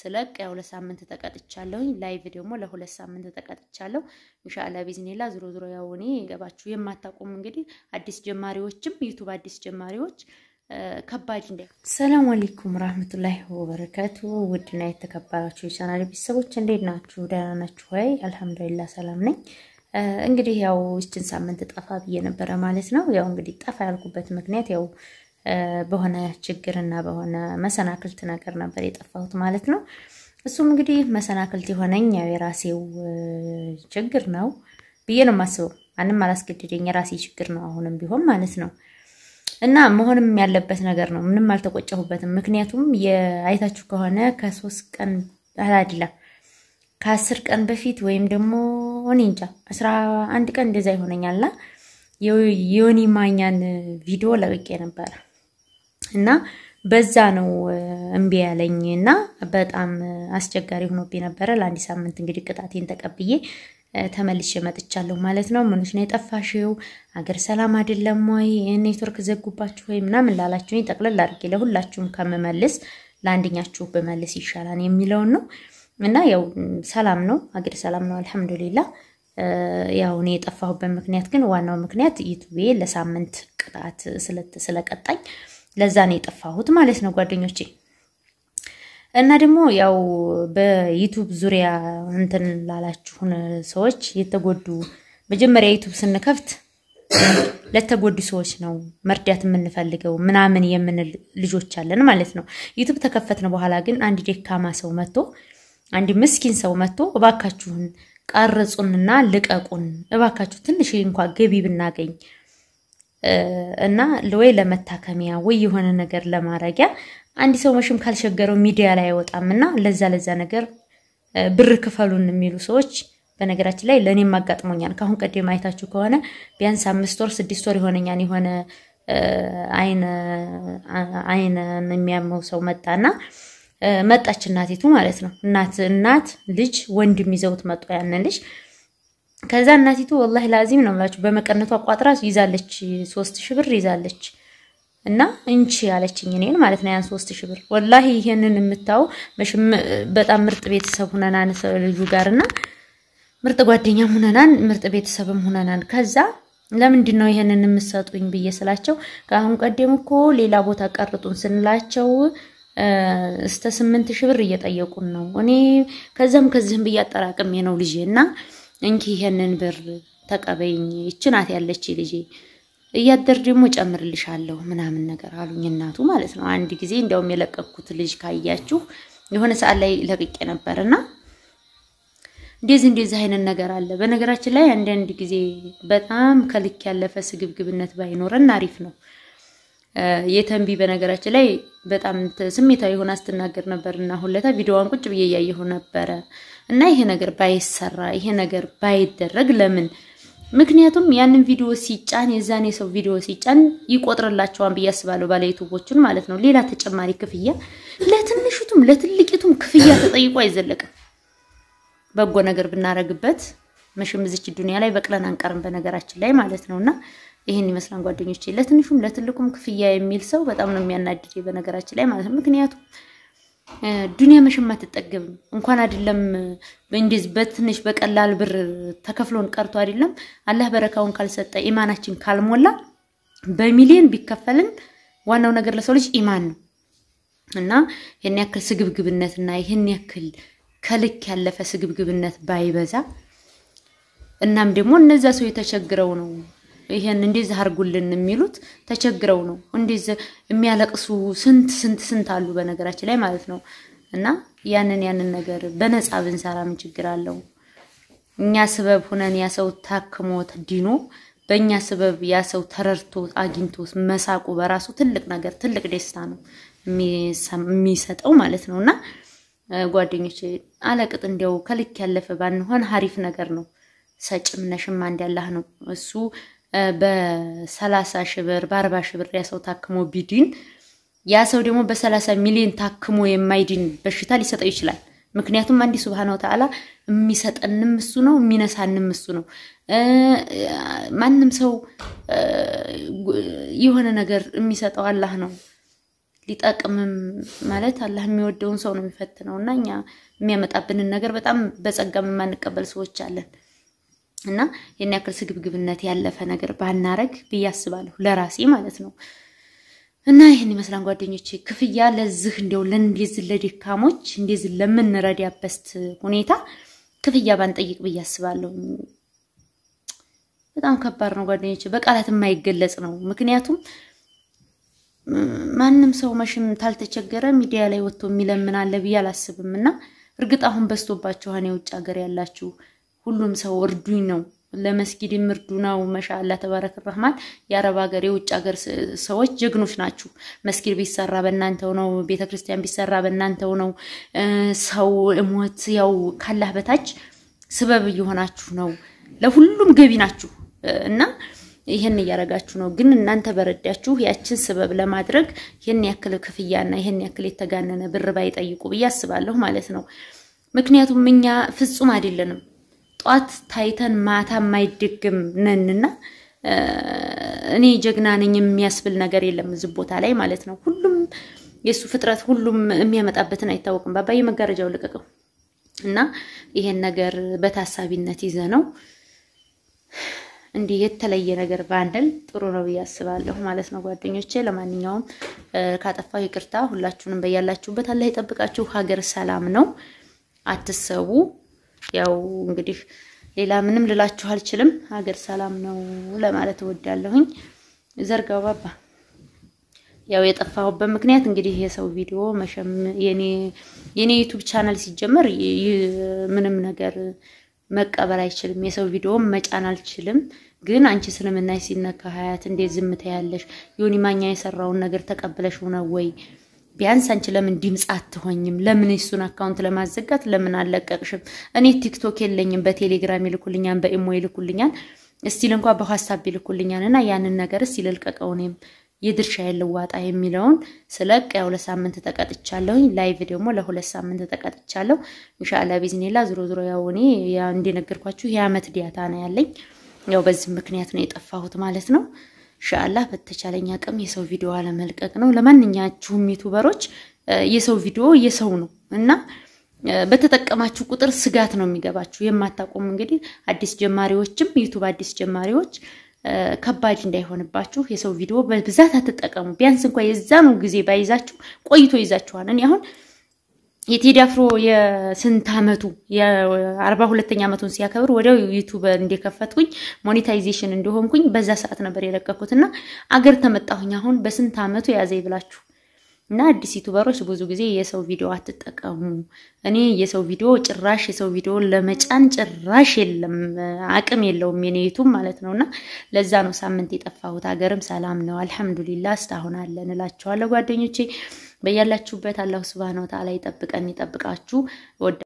ስለቅ የሁለት ሳምንት ተቀጥቻለሁኝ። ላይቭ ደግሞ ለሁለት ሳምንት ተቀጥቻለሁ። ኢንሻአላ ቢዝኔላ ዝሮ ዝሮ ያው እኔ ገባችሁ የማታቆም እንግዲህ አዲስ ጀማሪዎችም ዩቱብ አዲስ ጀማሪዎች ከባድ እንደ ሰላም አለይኩም ረህመቱላሂ ወበረከቱ። ውድና የተከበራችሁ የቻናል ቤተሰቦች እንዴት ናችሁ? ደህና ናችሁ ወይ? አልሐምዱሊላህ ሰላም ነኝ። እንግዲህ ያው ይችን ሳምንት ጠፋ ብዬ ነበረ ማለት ነው። ያው እንግዲህ ጠፋ ያልኩበት ምክንያት ያው በሆነ ችግርና በሆነ መሰናክልት ነገር ነበር የጠፋሁት ማለት ነው። እሱም እንግዲህ መሰናክልት የሆነኝ ያው የራሴው ችግር ነው ብዬ ነው የማስበው። ማንም አላስገድደኝ፣ የራሴ ችግር ነው አሁንም ቢሆን ማለት ነው። እና መሆንም ያለበት ነገር ነው። ምንም አልተቆጨሁበትም። ምክንያቱም የአይታችሁ ከሆነ ከሶስት ቀን አላድላ ከአስር ቀን በፊት ወይም ደግሞ እኔ እንጃ አስራ አንድ ቀን እንደዛ ይሆነኛልና የዮኒ ማኛን ቪዲዮ ለቅቄ ነበረ። እና በዛ ነው እምቢ ያለኝ እና በጣም አስቸጋሪ ሆኖብኝ ነበረ። ለአንድ ሳምንት እንግዲህ ቅጣቴን ተቀብዬ ተመልሼ መጥቻለሁ ማለት ነው። ምንሽ ነው የጠፋሽው? አገር ሰላም አይደለም ወይ? ኔትወርክ ዘጉባችሁ ወይ ምናምን ላላችሁኝ ጠቅለል አድርጌ ለሁላችሁም ከምመልስ ለአንደኛችሁ ብመልስ ይሻላል የሚለውን ነው እና ያው ሰላም ነው፣ አገር ሰላም ነው፣ አልሐምዱሊላ። ያው እኔ የጠፋሁበት ምክንያት ግን ዋናው ምክንያት ዩቱቤ ለሳምንት ቅጣት ስለቀጣኝ ለዛ ነው የጠፋሁት ማለት ነው ጓደኞቼ። እና ደግሞ ያው በዩቱብ ዙሪያ እንትን ላላችሁን ሰዎች የተጎዱ መጀመሪያ ዩቱብ ስንከፍት ለተጎዱ ሰዎች ነው መርዳት የምንፈልገው ምናምን የምንል ልጆች አለን ማለት ነው። ዩቱብ ተከፈትን በኋላ ግን አንድ ደካማ ሰው መጥቶ አንድ ምስኪን ሰው መጥቶ እባካችሁን ቀርጹንና ልቀቁን፣ እባካችሁ ትንሽ እንኳ ገቢ ብናገኝ እና ወይ ለመታከሚያ ወይ የሆነ ነገር ለማረጊያ አንድ ሰው መሽም ካልሸገረው ሚዲያ ላይ አይወጣም እና ለዛ ለዛ ነገር ብር ክፈሉን የሚሉ ሰዎች በነገራችን ላይ ለእኔም አጋጥሞኛል። ከአሁን ቀደም አይታችሁ ከሆነ ቢያንስ አምስት ወር ስድስት ወር የሆነኛን የሆነ አይን የሚያመው ሰው መጣና መጣች እናቲቱ ማለት ነው። እናት እናት ልጅ ወንድም ይዘውት መጡ ያንን ልጅ ከዛ እናቲቱ ወላሂ ላዚም ነው ላችሁ በመቀነቷ አቋጥራ ይዛለች፣ ሶስት ሺህ ብር ይዛለች። እና እንቺ ያለችኝ እኔን ማለት ነው ያን ሶስት ሺህ ብር ወላሂ ይሄንን የምታው መሽም በጣም ምርጥ ቤተሰብ ሁነናን ልጁ እና ምርጥ ጓደኛም ሁነናን ምርጥ ቤተሰብም ሁነናን። ከዛ ለምንድን ነው ይሄንን የምትሰጡኝ ብዬ ስላቸው ከአሁን ቀደም እኮ ሌላ ቦታ ቀርጡን ስንላቸው እስከ ስምንት ሺህ ብር እየጠየቁን ነው። እኔ ከዚም ከዚህም ብዬ አጠራቅሜ ነው ልጄ እና እንኪ ይሄንን ብር ተቀበይኝ፣ ይቺ ናት ያለች ልጄ፣ እያደር ደግሞ ጨምርልሻለሁ ምናምን ነገር አሉኝ እናቱ ማለት ነው። አንድ ጊዜ እንዲያውም የለቀኩት ልጅ ካያችሁ የሆነ ሰዓት ላይ ለቅቄ እና እንደዚህ እንደዚህ አይነት ነገር አለ። በነገራችን ላይ አንዳንድ ጊዜ በጣም ከልክ ያለፈ ስግብግብነት ባይኖረን አሪፍ ነው። የተንቢ በነገራችን ላይ በጣም ስሜታዊ ሆና ስትናገር ነበር እና ሁለታ ቪዲዮዋን ቁጭ ብዬ እያየሁ ነበረ እና ይሄ ነገር ባይሰራ ይሄ ነገር ባይደረግ ለምን ምክንያቱም ያንን ቪዲዮ ሲጫን የዛን የሰው ቪዲዮ ሲጫን ይቆጥርላቸዋን ብዬ አስባለሁ። ባለ ዩቱቦችን ማለት ነው። ሌላ ተጨማሪ ክፍያ ለትንሹቱም ለትልቂቱም ክፍያ ተጠይቆ አይዘለቅም። በጎ ነገር ብናረግበት መቼም እዚች ላይ በቅለን አንቀርም፣ በነገራችን ላይ ማለት ነው እና ይህን ይመስላል ጓደኞች ለትንሹም ለትልቁም ክፍያ የሚል ሰው በጣም ነው የሚያናድድ በነገራችን ላይ ማለት ነው። ምክንያቱም ዱንያ መሸም አትጠገብም። እንኳን አይደለም እንደዚህ በትንሽ በቀላል ብር ተከፍሎን ቀርቶ አይደለም አላህ በረካውን ካልሰጠ ኢማናችን ካልሞላ በሚሊዮን ቢከፈልን ዋናው ነገር ለሰው ልጅ ኢማን ነው እና ይህን ያክል ስግብግብነት እና ይህን ያክል ከልክ ያለፈ ስግብግብነት ባይበዛ እናም ደግሞ እነዚያ ሰው የተቸግረው ነው ይሄን እንደዚህ አርጉልን የሚሉት ተቸግረው ነው። እንደዚህ የሚያለቅሱ ስንት ስንት ስንት አሉ በነገራችን ላይ ማለት ነው። እና ያንን ያንን ነገር በነፃ ብንሰራ ምን ችግር አለው? እኛ ስበብ ሁነን ያ ሰው ታክሞ ድኖ በእኛ ስበብ ያ ሰው ተረድቶ አግኝቶ መሳቁ በራሱ ትልቅ ነገር ትልቅ ደስታ ነው የሚሰጠው ማለት ነው። እና ጓደኞች አለቅጥ እንዲያው ከልክ ያለፈ ባንሆን ሀሪፍ ነገር ነው። ሰጭም ነሽም አንድ ያላህ ነው እሱ በሰላሳ ሺህ ብር በአርባ ሺህ ብር ያ ሰው ታክሞ ቢድን ያ ሰው ደግሞ በሰላሳ ሚሊዮን ታክሞ የማይድን በሽታ ሊሰጠው ይችላል። ምክንያቱም አንዲ ሱብሃነ ወተዓላ የሚሰጠንም እሱ ነው፣ የሚነሳንም እሱ ነው። ማንም ሰው የሆነ ነገር የሚሰጠው አላህ ነው። ሊጠቅምም ማለት አላህ የሚወደውን ሰው ነው የሚፈትነው እና እኛ የሚያመጣብንን ነገር በጣም በጸጋም የማንቀበል ሰዎች አለን። እና ይህን ያክል ስግብግብነት ያለፈ ነገር ባናረግ ብዬ አስባለሁ፣ ለራሴ ማለት ነው። እና ይህን ይመስላል ጓደኞቼ። ክፍያ ለዚህ እንዲው ለእንዲዝ ለድካሞች እንዲዝ ለምንረዳበት ሁኔታ ክፍያ ባንጠይቅ ብዬ አስባለሁ። በጣም ከባድ ነው ጓደኞቼ፣ በቃላት የማይገለጽ ነው። ምክንያቱም ማንም ሰው መሽም ታልተቸገረ ሚዲያ ላይ ወጥቶ የሚለምን አለ ብዬ አላስብም። እና እርግጥ አሁን በዝቶባችኋል የውጭ ሀገር ያላችሁ ሁሉም ሰው እርዱኝ ነው። ለመስጊድም እርዱ ነው። መሻላ ተባረክ ረህማን። የአረብ ሀገር፣ የውጭ ሀገር ሰዎች ጀግኖች ናችሁ። መስጊድ ቢሰራ በእናንተው ነው። ቤተክርስቲያን ቢሰራ በእናንተው ነው። ሰው እሞት ያው ካላህ በታች ስበብ እየሆናችሁ ነው። ለሁሉም ገቢ ናችሁ እና ይህን እያደረጋችሁ ነው። ግን እናንተ በረዳችሁ ያችን ስበብ ለማድረግ ይህን ያክል ክፍያና ይህን ያክል የተጋነነ ብር ባይጠይቁ ብዬ አስባለሁ ማለት ነው። ምክንያቱም እኛ ፍጹም አይደለንም። ጧት ታይተን ማታ የማይደግም ነንና እኔ ጀግና ነኝ የሚያስብል ነገር የለም እዚህ ቦታ ላይ ማለት ነው። ሁሉም የእሱ ፍጥረት ሁሉም የሚያመጣበትን አይታወቅም። ባባዬ መጋረጃው ልቀቀው እና ይሄን ነገር በታሳቢነት ይዘ ነው እንዲህ የተለየ ነገር ባንል ጥሩ ነው ብዬ አስባለሁ ማለት ነው ጓደኞቼ። ለማንኛውም ካጠፋው ይቅርታ። ሁላችሁንም በያላችሁበት አላህ ይጠብቃችሁ። ሀገር ሰላም ነው፣ አትሰቡ። ያው እንግዲህ ሌላ ምንም ልላችሁ አልችልም። ሀገር ሰላም ነው ለማለት እወዳለሁኝ። ዘርጋው ባባ ያው የጠፋሁበት ምክንያት እንግዲህ የሰው ቪዲዮ መሸም የኔ የኔ ዩቲዩብ ቻናል ሲጀመር ምንም ነገር መቀበል አይችልም። የሰው ቪዲዮ መጫን አልችልም። ግን አንቺ እስልምና ሲነካ ሀያት እንዴት ዝም ትያለሽ? ዮኒ ማኛ የሰራውን ነገር ተቀብለሽ ሆነ ወይ ቢያንስ አንቺ ለምን ድምፅ አትሆኝም? ለምን እሱን አካውንት ለማዘጋት ለምን አለቀቅሽም? እኔ ቲክቶክ የለኝም፣ በቴሌግራም ይልኩልኛል፣ በኢሞ ይልኩልኛል፣ እስቲል እንኳ በዋትሳፕ ይልኩልኛል። እና ያንን ነገር እስቲ ልልቀቀው እኔም የድርሻ ልዋጣ የሚለውን ስለቅ ያው ለሳምንት ተቀጥቻለሁኝ። ላይቭ ደግሞ ለሁለት ሳምንት ተቀጥቻለሁ። እንሻላ ቢዝኔላ ዞሮ ዞሮ ያው እኔ እንደነገርኳችሁ የአመት ዲያታ ነው ያለኝ። ያው በዚህ ምክንያት ነው የጠፋሁት ማለት ነው። ኢንሻአላህ በተቻለኝ አቅም የሰው ቪዲዮ አለመልቀቅ ነው። ለማንኛችሁም ዩቱበሮች የሰው ቪዲዮ የሰው ነው እና በተጠቀማችሁ ቁጥር ስጋት ነው የሚገባችሁ። የማታቆሙ እንግዲህ አዲስ ጀማሪዎችም ዩቱብ አዲስ ጀማሪዎች ከባድ እንዳይሆንባችሁ የሰው ቪዲዮ በብዛት አትጠቀሙ። ቢያንስ እንኳ የዛኑ ጊዜ ባይዛችሁ ቆይቶ ይዛችኋል። እኔ አሁን የቴዲ አፍሮ የስንት ዓመቱ የአርባ ሁለተኛ ዓመቱን ሲያከብር ወዲያው ዩቱብ እንደከፈትኩኝ ሞኔታይዜሽን እንደሆንኩኝ በዛ ሰዓት ነበር የለቀኩት እና አገር ተመጣሁኝ። አሁን በስንት ዓመቱ የያዘ ይብላችሁ እና አዲስ ዩቱበሮች ብዙ ጊዜ የሰው ቪዲዮ አትጠቀሙ። እኔ የሰው ቪዲዮ ጭራሽ የሰው ቪዲዮ ለመጫን ጭራሽ የለም አቅም የለውም የኔ ዩቱብ ማለት ነው። እና ለዛ ነው ሳምንት የጠፋሁት። ሀገርም ሰላም ነው አልሐምዱሊላ፣ እስካሁን አለን ጓደኞቼ። በያላችሁበት አላሁ ስብሃነ ወተዓላ ይጠብቀን ይጠብቃችሁ።